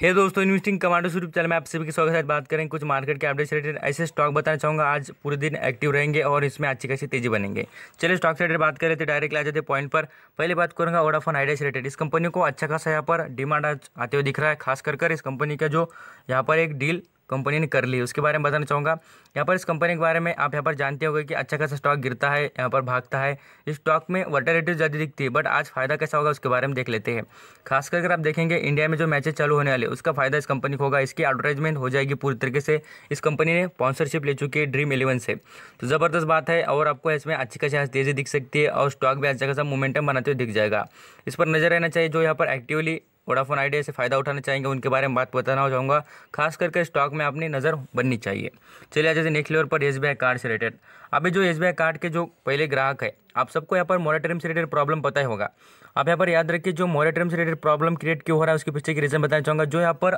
हे hey दोस्तों investing commando YouTube channel में आप सभी के स्वागत है बात करें कुछ मार्केट के अपडेट रिलेटेड ऐसे स्टॉक बताना चाहूँगा आज पूरे दिन एक्टिव रहेंगे और इसमें अच्छी खासी तेजी बनेंगे चलिए स्टॉक से रिलेटेड बात करें तो डायरेक्ट आ जाते पॉइंट पर पहले बात करूँगा ओडाफोन आइडिया से रिलेटेड इस कंपनी को अच्छा खासा यहाँ पर डिमांड आते हुए दिख रहा है खास कर इस कंपनी का जो यहाँ पर एक डील कंपनी ने कर ली उसके बारे में बताना चाहूँगा यहाँ पर इस कंपनी के बारे में आप यहाँ पर जानते होंगे कि अच्छा खासा स्टॉक गिरता है यहाँ पर भागता है इस स्टॉक में वर्टालिटी ज़्यादा दिखती है बट आज फायदा कैसा होगा उसके बारे में देख लेते हैं खास अगर आप देखेंगे इंडिया में जो मैचेज चालू होने वाले उसका फायदा इस कंपनी को होगा इसकी एडवर्टाइजमेंट हो जाएगी पूरी तरीके से इस कंपनी ने स्पॉन्सरशिप ले चुकी है ड्रीम इलेवन से तो ज़बरदस्त बात है और आपको इसमें अच्छी खासी तेज़ी दिख सकती है और स्टॉक भी अच्छा खासा मोमेंटम बनाते हुए दिख जाएगा इस पर नजर रहना चाहिए जो यहाँ पर एक्टिवली वोडाफोन आइडिया से फ़ायदा उठाना चाहेंगे उनके बारे में बात बताना चाहूँगा खास करके स्टॉक में अपनी नज़र बननी चाहिए चलिए जैसे नेक्स्ट लेवल पर एस कार्ड से रिलेटेड अभी जो एस कार्ड के जो पहले ग्राहक है आप सबको यहाँ पर मोरेटोरियम से रिलेटेड प्रॉब्लम पता ही होगा आप यहाँ पर याद रखिए जो मोरेटोरियम से रिलेटेड प्रॉब्लम क्रिएट क्यों हो रहा है उसके पीछे की रीज़न बताना चाहूँगा जो यहाँ पर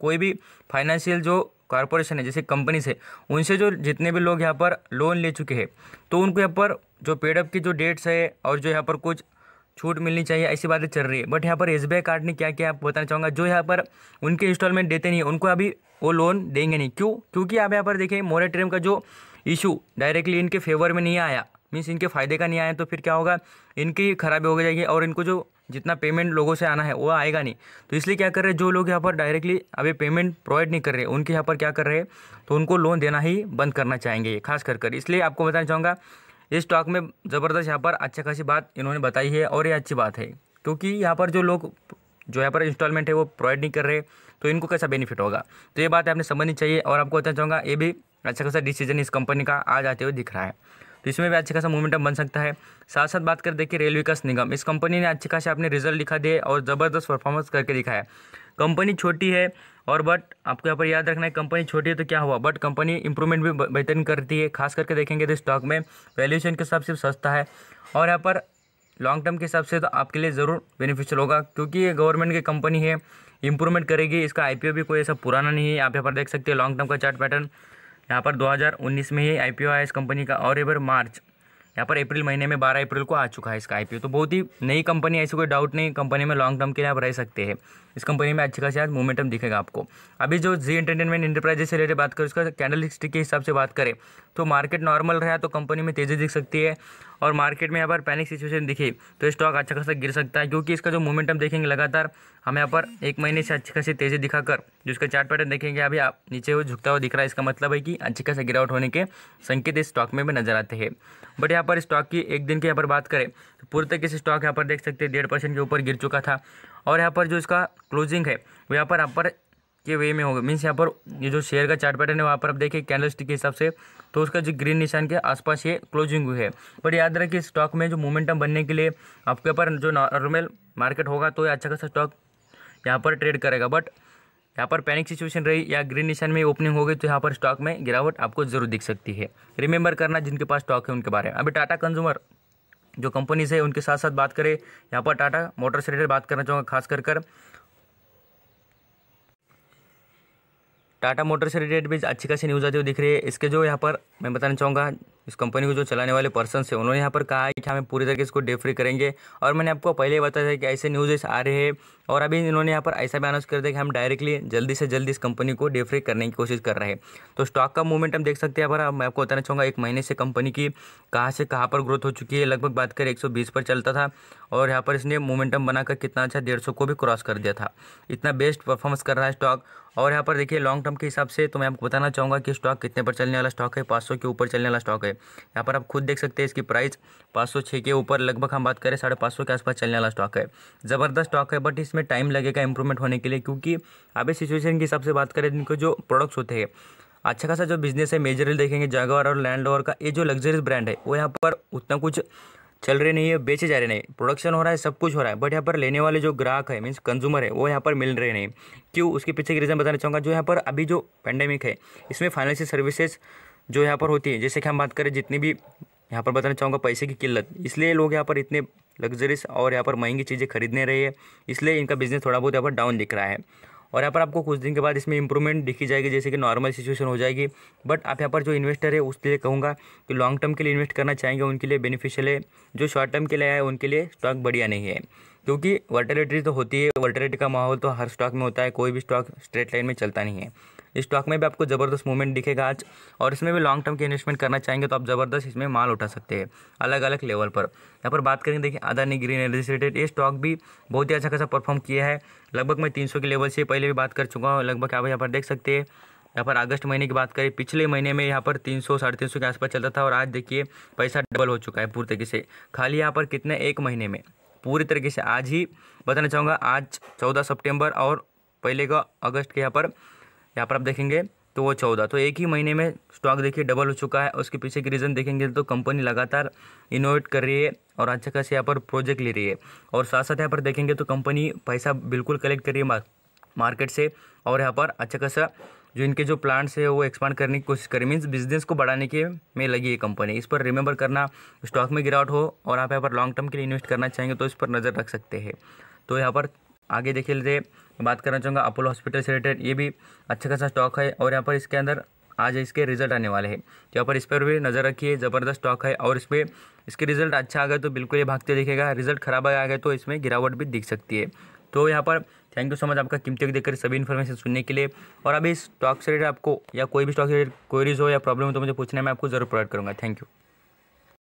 कोई भी फाइनेंशियल जो कॉरपोरेशन है जैसे कंपनीज है उनसे जो जितने भी लोग यहाँ पर लोन ले चुके हैं तो उनको यहाँ पर जो पेडअप की जो डेट्स है और जो यहाँ पर कुछ छूट मिलनी चाहिए ऐसी बातें चल रही है बट यहाँ पर एस कार्ड ने क्या किया आप बताना चाहूँगा जो यहाँ पर उनके इंस्टॉलमेंट देते नहीं उनको अभी वो लोन देंगे नहीं क्यों क्योंकि आप यहाँ पर देखें मोरेटोरियम का जो इशू डायरेक्टली इनके फेवर में नहीं आया मीन्स इनके फ़ायदे का नहीं आया तो फिर क्या होगा इनकी खराबी हो जाएगी और इनको जो जितना पेमेंट लोगों से आना है वो आएगा नहीं तो इसलिए क्या कर रहे हैं जो लोग यहाँ पर डायरेक्टली अभी पेमेंट प्रोवाइड नहीं कर रहे उनके यहाँ पर क्या कर रहे हैं तो उनको लोन देना ही बंद करना चाहेंगे खास कर कर इसलिए आपको बताना चाहूँगा इस स्टॉक में ज़बरदस्त यहाँ पर अच्छा खासी बात इन्होंने बताई है और ये अच्छी बात है क्योंकि यहाँ पर जो लोग जो यहाँ पर इंस्टॉलमेंट है वो प्रोवाइड नहीं कर रहे तो इनको कैसा बेनिफिट होगा तो ये बात आपने समझनी चाहिए और आपको बताना चाहूँगा ये भी अच्छा खासा डिसीजन इस कंपनी का आज आते हुए दिख रहा है तो इसमें भी अच्छा खासा मोमेंटम बन सकता है साथ साथ बात कर देखिए रेल विकास निगम इस कंपनी ने अच्छे खासे अपने रिजल्ट दिखा दिए और ज़बरदस्त परफॉर्मेंस करके दिखाया कंपनी छोटी है और बट आपको यहाँ पर याद रखना है कंपनी छोटी है तो क्या हुआ बट कंपनी इंप्रूवमेंट भी बेहतरीन करती है खास करके देखेंगे तो स्टॉक में वैल्यूशन के हिसाब से सस्ता है और यहाँ पर लॉन्ग टर्म के हिसाब से तो आपके लिए ज़रूर बेनिफिशियल होगा क्योंकि ये गवर्नमेंट की कंपनी है इंप्रूवमेंट करेगी इसका आई भी कोई ऐसा पुराना नहीं है आप यहाँ पर देख सकते हैं लॉन्ग टर्म का चार्ट पैटर्न यहाँ पर दो में ही आई आया इस कंपनी का और ये पर मार्च यहाँ पर अप्रैल महीने में बारह अप्रैल को आ चुका है इसका आईपीओ तो बहुत ही नई कंपनी ऐसी कोई डाउट नहीं कंपनी में लॉन्ग टर्म के लिए आप रह सकते हैं इस कंपनी में अच्छी खासी आज मोमेंटम दिखेगा आपको अभी जो जी एंटरटेनमेंट इंटरप्राइजेस से रिलेटेड बात करें उसका कैंडल के हिसाब से बात करें तो मार्केट नॉर्मल रहा तो कंपनी में तेज़ी दिख सकती है और मार्केट में यहाँ पर पैनिक सिचुएशन दिखी तो स्टॉक अच्छा खासा गिर सकता है क्योंकि इसका जो मोमेंटम देखेंगे लगातार हम यहाँ पर एक महीने से अच्छी खासी तेज़ी दिखाकर जो इसका चार्ट पैटर्न देखेंगे अभी आप नीचे वो झुकता हुआ दिख रहा है इसका मतलब है कि अच्छी खासा गिरावट होने के संकेत इस स्टॉक में भी नजर आते हैं बट यहाँ पर स्टॉक की एक दिन की यहाँ पर बात करें तो पूरे तक इस स्टॉक यहाँ पर देख सकते हैं डेढ़ परसेंट के ऊपर गिर चुका था और यहाँ पर जो इसका क्लोजिंग है वो यहाँ पर यहाँ पर के वे में होगा मीन्स यहाँ पर ये जो शेयर का चार्ट पैटर्न है वहाँ पर आप देखिए कैंडल स्टिक के हिसाब से तो उसका जो ग्रीन निशान के आसपास ये क्लोजिंग हुई है बट याद रखिए स्टॉक में जो मोमेंटम बनने के लिए आपके ऊपर जो नॉर्मल मार्केट होगा तो ये अच्छा खासा स्टॉक यहाँ पर ट्रेड करेगा बट यहाँ पर पैनिक सिचुएशन रही या ग्रीन निशान में ओपनिंग हो गई तो यहाँ पर स्टॉक में गिरावट आपको जरूर दिख सकती है रिमेंबर करना जिनके पास स्टॉक है उनके बारे में अभी टाटा कंज्यूमर जो कंपनीज है उनके साथ साथ बात करें यहाँ पर टाटा मोटर्स रिलेटेड बात करना चाहूँगा खास कर टाटा मोटर से रिलेटेड भी अच्छी खासी न्यूज़ आती हुई दिख रही है इसके जो यहाँ पर मैं बताना चाहूँगा इस कंपनी को जो चलाने वाले पर्सन है उन्होंने यहाँ पर कहा है कि हमें पूरी तरीके से इसको डे फ्री करेंगे और मैंने आपको पहले ही बताया था कि ऐसे न्यूज़ेस आ रहे हैं और अभी इन्होंने यहाँ पर ऐसा भी अनाउंस कर दिया कि हम डायरेक्टली जल्दी से जल्दी इस कंपनी को डे फ्री करने की कोशिश कर रहे हैं तो स्टॉक का मूवमेंट हम देख सकते हैं पर मैं आपको बताना चाहूँगा एक महीने से कंपनी की कहाँ से कहाँ पर ग्रोथ हो चुकी है लगभग बात करें एक पर चलता था और यहाँ पर इसने मोमेंटम बनाकर कितना अच्छा डेढ़ को भी क्रॉस कर दिया था इतना बेस्ट परफॉर्मेंस कर रहा है स्टॉक और यहाँ पर देखिए लॉन्ग टर्म के हिसाब से तो मैं आपको बताना चाहूँगा कि स्टॉक कितने पर चलने वाला स्टॉक है पाँच सौ के ऊपर चलने वाला स्टॉक है यहाँ पर आप खुद देख सकते हैं इसकी प्राइस पाँच सौ छः के ऊपर लगभग हम बात करें साढ़े पाँच सौ के आसपास चलने वाला स्टॉक है ज़बरदस्त स्टॉक है बट इसमें टाइम लगेगा इंप्रूवमेंट होने के लिए क्योंकि अभी सिचुएशन के हिसाब से बात करें इनके जो प्रोडक्ट्स होते हैं अच्छा खासा जो बिजनेस है मेजरली देखेंगे जगवर और लैंड का ये जो लग्जरीज ब्रांड है वो यहाँ पर उतना कुछ चल रहे नहीं है बेचे जा रहे नहीं प्रोडक्शन हो रहा है सब कुछ हो रहा है बट यहाँ पर लेने वाले जो ग्राहक है मीन्स कंज्यूमर है वो यहाँ पर मिल रहे नहीं क्यों उसके पीछे की रीज़न बताना चाहूँगा जो यहाँ पर अभी जो पेंडेमिक है इसमें फाइनेंशियल सर्विसेज जो यहाँ पर होती है जैसे कि हम बात करें जितनी भी यहाँ पर बताना चाहूँगा पैसे की किल्लत इसलिए लोग यहाँ पर इतने लग्जरीस और यहाँ पर महंगी चीज़ें खरीदने रही है इसलिए इनका बिज़नेस थोड़ा बहुत यहाँ पर डाउन दिख रहा है और यहाँ पर आपको कुछ दिन के बाद इसमें इंप्रूवमेंट दिखी जाएगी जैसे कि नॉर्मल सिचुएशन हो जाएगी बट आप यहाँ पर जो इन्वेस्टर है उसके लिए कहूँगा कि लॉन्ग टर्म के लिए इन्वेस्ट करना चाहेंगे उनके लिए बेनिफिशियल है जो शॉर्ट टर्म के लिए आए उनके लिए स्टॉक बढ़िया नहीं है क्योंकि वर्टेलिटी तो होती है वर्टेलिटी का माहौल तो हर स्टॉक में होता है कोई भी स्टॉक स्ट्रेट लाइन में चलता नहीं है स्टॉक में भी आपको ज़बरदस्त मूवमेंट दिखेगा आज और इसमें भी लॉन्ग टर्म के इन्वेस्टमेंट करना चाहेंगे तो आप ज़बरदस्त इसमें माल उठा सकते हैं अलग अलग लेवल पर यहाँ पर बात करेंगे देखिए अदानी ग्रीन एनर्जी रिलेटेड ये स्टॉक भी बहुत ही अच्छा खासा परफॉर्म किया है लगभग मैं तीन के लेवल से पहले भी बात कर चुका हूँ लगभग आप यहाँ पर देख सकते हैं यहाँ पर अगस्त महीने की बात करें पिछले महीने में यहाँ पर तीन सौ साढ़े तीन सौ के आसपास चलता था और आज देखिए पैसा डबल हो चुका है पूरी तरीके से खाली यहाँ पर कितने एक महीने में पूरी तरीके से आज ही बताना चाहूँगा आज चौदह सितंबर और पहले का अगस्त के यहाँ पर यहाँ पर आप देखेंगे तो वो चौदह तो एक ही महीने में स्टॉक देखिए डबल हो चुका है उसके पीछे की रीज़न देखेंगे तो कंपनी लगातार इनोवेट कर रही है और अच्छा खास यहाँ पर प्रोजेक्ट ले रही है और साथ साथ यहाँ पर देखेंगे तो कंपनी पैसा बिल्कुल कलेक्ट कर रही है मार्केट से और यहाँ पर अच्छा खासा जो इनके जो प्लांट्स है वो एक्सपांड करने की कोशिश करें मीन्स बिजनेस को बढ़ाने के में लगी है कंपनी इस पर रिमेंबर करना स्टॉक में गिरावट हो और आप यहाँ पर लॉन्ग टर्म के लिए इन्वेस्ट करना चाहेंगे तो इस पर नज़र रख सकते हैं तो यहाँ पर आगे देख लीजिए बात करना चाहूँगा अपोलो हॉस्पिटल से रिलेटेड ये भी अच्छा खासा स्टॉक है और यहाँ पर इसके अंदर आज इसके रिजल्ट आने वाले हैं तो यहाँ पर इस पर भी नज़र रखिए ज़बरदस्त स्टॉक है और इसमें इसके रिजल्ट अच्छा आ गया तो बिल्कुल ये भागते दिखेगा रिजल्ट खराब आ गया तो इसमें गिरावट भी दिख सकती है तो यहाँ पर थैंक यू सो मच आपका कीमती देखकर सभी इन्फॉर्मेशन सुनने के लिए और अभी स्टॉक से रिलेटेड आपको या कोई भी स्टॉक से रिलेटेड क्वेरीज हो या प्रॉब्लम हो तो मुझे पूछना है मैं आपको जरूर प्रोवाइड करूँगा थैंक यू